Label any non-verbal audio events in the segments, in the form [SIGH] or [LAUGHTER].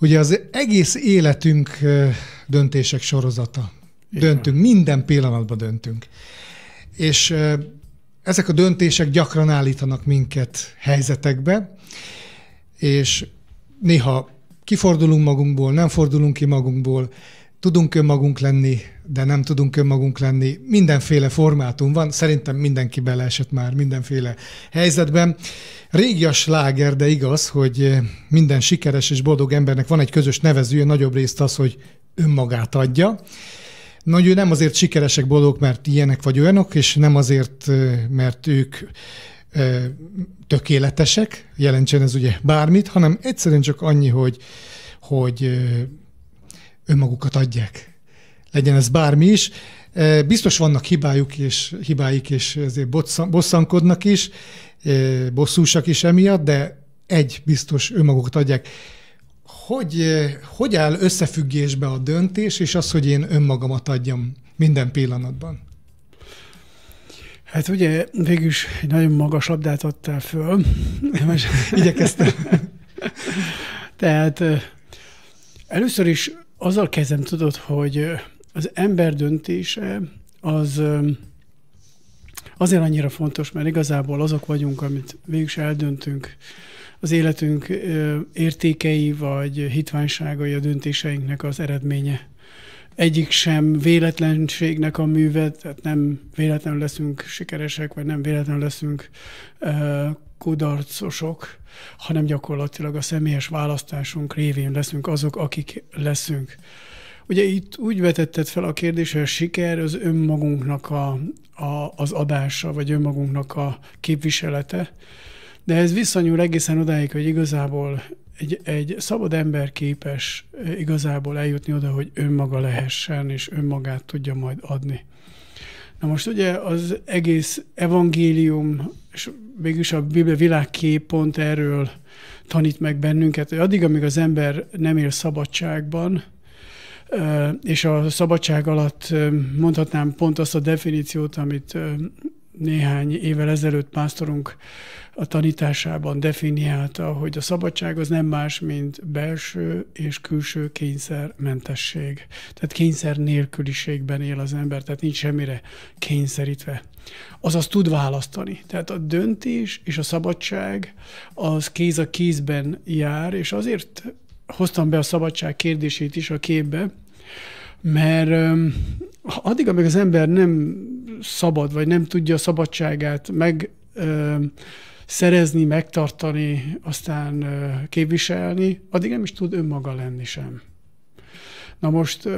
Ugye az egész életünk döntések sorozata. Döntünk, minden pillanatban döntünk. És ezek a döntések gyakran állítanak minket helyzetekbe, és néha kifordulunk magunkból, nem fordulunk ki magunkból, tudunk önmagunk lenni, de nem tudunk önmagunk lenni. Mindenféle formátum van, szerintem mindenki beleesett már mindenféle helyzetben. Régi a sláger, de igaz, hogy eh, minden sikeres és boldog embernek van egy közös nevezője, nagyobb részt az, hogy önmagát adja. Na, hogy ő nem azért sikeresek, boldogok, mert ilyenek vagy olyanok, és nem azért, eh, mert ők eh, tökéletesek, jelentsen ez ugye bármit, hanem egyszerűen csak annyi, hogy, hogy önmagukat adják. Legyen ez bármi is. E, biztos vannak hibájuk és hibáik, és ezért bosszankodnak is, e, bosszúsak is emiatt, de egy biztos önmagukat adják. Hogy, e, hogy áll összefüggésbe a döntés, és az, hogy én önmagamat adjam minden pillanatban? Hát ugye végül is egy nagyon magas labdát adtál föl. Igyekeztem. [LAUGHS] Tehát először is azzal kezdem, tudod, hogy az ember döntése az azért annyira fontos, mert igazából azok vagyunk, amit végül is eldöntünk, az életünk értékei vagy hitványságai a döntéseinknek az eredménye. Egyik sem véletlenségnek a műve, tehát nem véletlenül leszünk sikeresek, vagy nem véletlenül leszünk kudarcosok, hanem gyakorlatilag a személyes választásunk révén leszünk azok, akik leszünk. Ugye itt úgy vetetted fel a kérdés, hogy a siker az önmagunknak a, a, az adása, vagy önmagunknak a képviselete, de ez visszanyúl egészen odáig, hogy igazából egy, egy szabad ember képes eh, igazából eljutni oda, hogy önmaga lehessen, és önmagát tudja majd adni. Na most ugye az egész evangélium és mégis a Biblia világkép pont erről tanít meg bennünket, hogy addig, amíg az ember nem él szabadságban, és a szabadság alatt mondhatnám pont azt a definíciót, amit néhány évvel ezelőtt pásztorunk a tanításában definiálta, hogy a szabadság az nem más, mint belső és külső kényszermentesség. Tehát kényszer nélküliségben él az ember, tehát nincs semmire kényszerítve. Azaz tud választani. Tehát a döntés és a szabadság az kéz a kézben jár, és azért hoztam be a szabadság kérdését is a képbe, mert addig, amíg az ember nem szabad, vagy nem tudja a szabadságát meg ö, szerezni, megtartani, aztán ö, képviselni, addig nem is tud önmaga lenni sem. Na most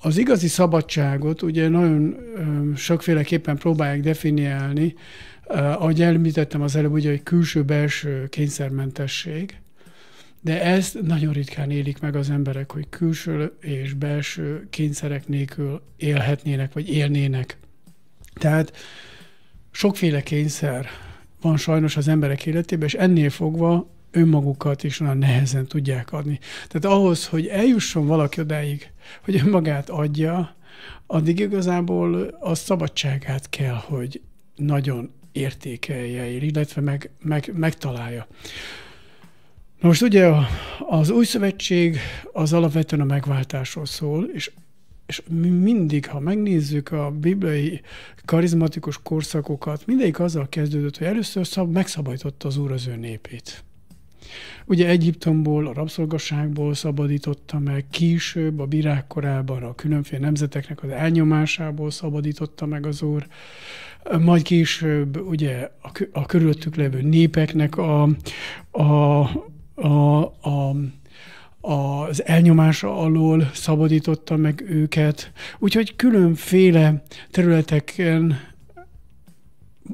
az igazi szabadságot ugye nagyon sokféleképpen próbálják definiálni, ahogy elmítettem az előbb, ugye, hogy külső-belső kényszermentesség, de ezt nagyon ritkán élik meg az emberek, hogy külső és belső kényszerek nélkül élhetnének, vagy élnének. Tehát sokféle kényszer van sajnos az emberek életében, és ennél fogva önmagukat is nagyon nehezen tudják adni. Tehát ahhoz, hogy eljusson valaki odáig, hogy önmagát adja, addig igazából a szabadságát kell, hogy nagyon értékelje, illetve meg, meg, megtalálja. Na most ugye az új szövetség az alapvetően a megváltásról szól, és és mi mindig, ha megnézzük a bibliai karizmatikus korszakokat, mindegyik azzal kezdődött, hogy először szab, megszabadította az Úr az ő népét. Ugye Egyiptomból, a rabszolgaságból szabadította meg, később a virágkorában a különféle nemzeteknek az elnyomásából szabadította meg az Úr, majd később ugye a, a körülöttük levő népeknek a, a, a, a az elnyomása alól szabadította meg őket. Úgyhogy különféle területeken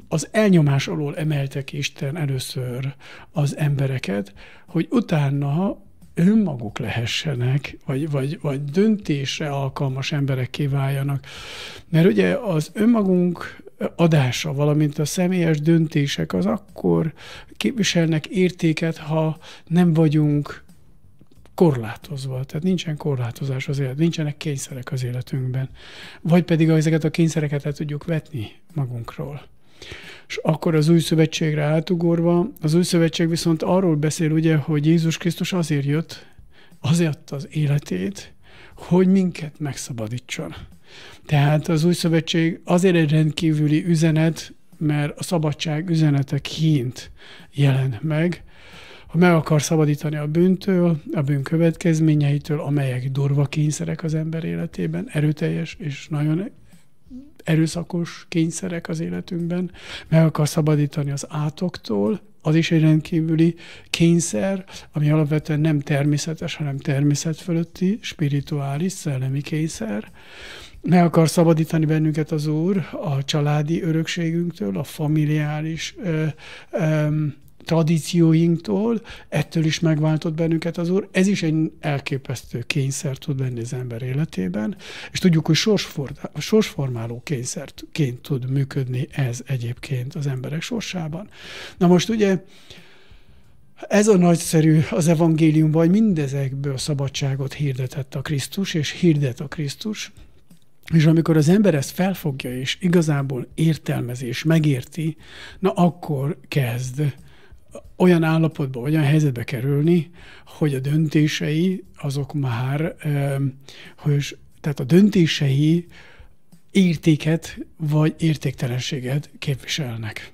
az elnyomás alól emeltek Isten először az embereket, hogy utána önmaguk lehessenek, vagy, vagy, vagy döntésre alkalmas emberek váljanak. Mert ugye az önmagunk adása, valamint a személyes döntések az akkor képviselnek értéket, ha nem vagyunk korlátozva, tehát nincsen korlátozás az élet, nincsenek kényszerek az életünkben. Vagy pedig ezeket a kényszereket el tudjuk vetni magunkról. És akkor az új szövetségre átugorva, az új szövetség viszont arról beszél ugye, hogy Jézus Krisztus azért jött, azért az életét, hogy minket megszabadítson. Tehát az új szövetség azért egy rendkívüli üzenet, mert a szabadság üzenete hint jelent meg, ha meg akar szabadítani a bűntől, a bűn következményeitől, amelyek durva kényszerek az ember életében, erőteljes és nagyon erőszakos kényszerek az életünkben, meg akar szabadítani az átoktól, az is egy rendkívüli kényszer, ami alapvetően nem természetes, hanem természet fölötti, spirituális, szellemi kényszer ne akar szabadítani bennünket az Úr a családi örökségünktől, a familiáris ö, ö, tradícióinktól, ettől is megváltott bennünket az Úr. Ez is egy elképesztő kényszer tud lenni az ember életében, és tudjuk, hogy sorsformáló kényszerként tud működni ez egyébként az emberek sorsában. Na most ugye ez a nagyszerű az evangéliumban, hogy mindezekből szabadságot hirdetett a Krisztus, és hirdet a Krisztus, és amikor az ember ezt felfogja, és igazából értelmezi, és megérti, na akkor kezd olyan állapotba, olyan helyzetbe kerülni, hogy a döntései azok már, hogy, tehát a döntései értéket vagy értéktelenséget képviselnek.